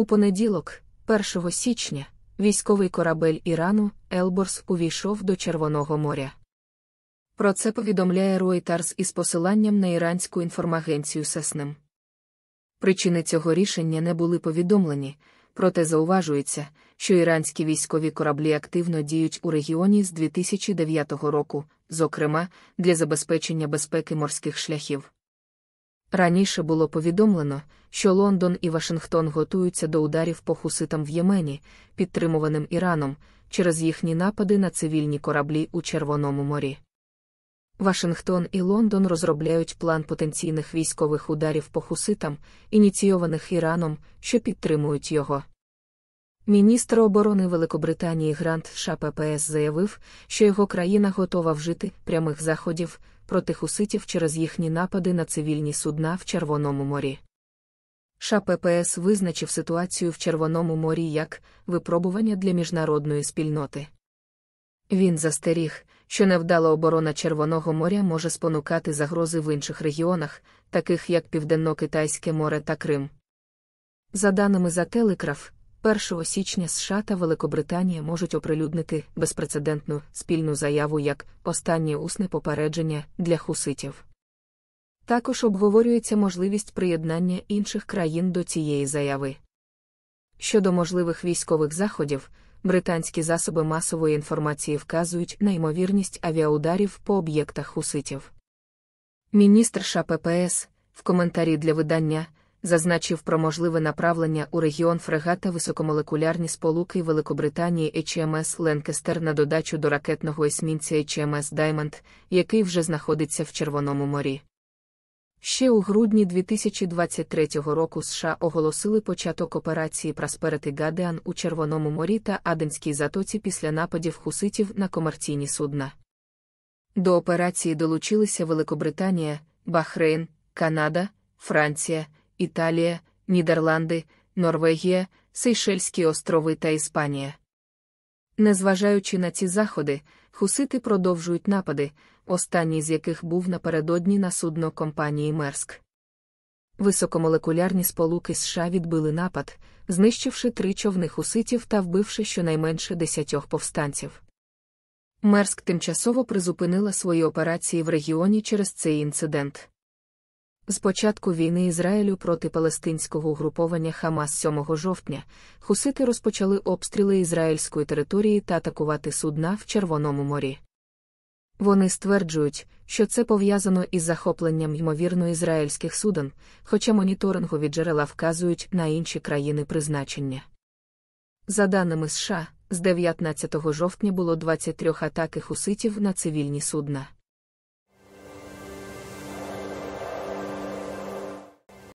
У понеділок, 1 січня, військовий корабель Ірану Елборс увійшов до Червоного моря. Про це повідомляє Ройтарс із посиланням на іранську інформагенцію Сеснем. Причини цього рішення не були повідомлені, проте зауважується, що іранські військові кораблі активно діють у регіоні з 2009 року, зокрема, для забезпечення безпеки морських шляхів. Раніше було повідомлено, що Лондон і Вашингтон готуються до ударів по хуситам в Ємені, підтримуваним Іраном, через їхні напади на цивільні кораблі у Червоному морі. Вашингтон і Лондон розробляють план потенційних військових ударів по хуситам, ініційованих Іраном, що підтримують його. Міністр оборони Великобританії Грант ШППС заявив, що його країна готова вжити прямих заходів проти хуситів через їхні напади на цивільні судна в Червоному морі. ШППС визначив ситуацію в Червоному морі як випробування для міжнародної спільноти. Він застеріг, що невдала оборона Червоного моря може спонукати загрози в інших регіонах, таких як Південно-Китайське море та Крим. За даними за Телеграф, 1 січня США та Великобританія можуть оприлюднити безпрецедентну спільну заяву як останнє усне попередження для хуситів. Також обговорюється можливість приєднання інших країн до цієї заяви. Щодо можливих військових заходів, британські засоби масової інформації вказують на ймовірність авіаударів по об'єктах хуситів. Міністр США ППС в коментарі для видання зазначив про можливе направлення у регіон фрегата високомолекулярні сполуки Великобританії HMS Ленкестер на додачу до ракетного есмінця HMS Даймонд, який вже знаходиться в Червоному морі. Ще у грудні 2023 року США оголосили початок операції Прасперити Гадеан у Червоному морі та Аденській затоці після нападів хуситів на комерційні судна. До операції долучилися Великобританія, Бахрейн, Канада, Франція, Італія, Нідерланди, Норвегія, Сейшельські острови та Іспанія. Незважаючи на ці заходи, хусити продовжують напади, останній з яких був напередодні на судно компанії Мерск. Високомолекулярні сполуки США відбили напад, знищивши три човни хуситів та вбивши щонайменше десятьох повстанців. Мерск тимчасово призупинила свої операції в регіоні через цей інцидент. З початку війни Ізраїлю проти палестинського угруповання Хамас 7 жовтня хусити розпочали обстріли ізраїльської території та атакувати судна в Червоному морі. Вони стверджують, що це пов'язано із захопленням ймовірно ізраїльських суден, хоча моніторингові джерела вказують на інші країни призначення. За даними США, з 19 жовтня було 23 атаки хуситів на цивільні судна.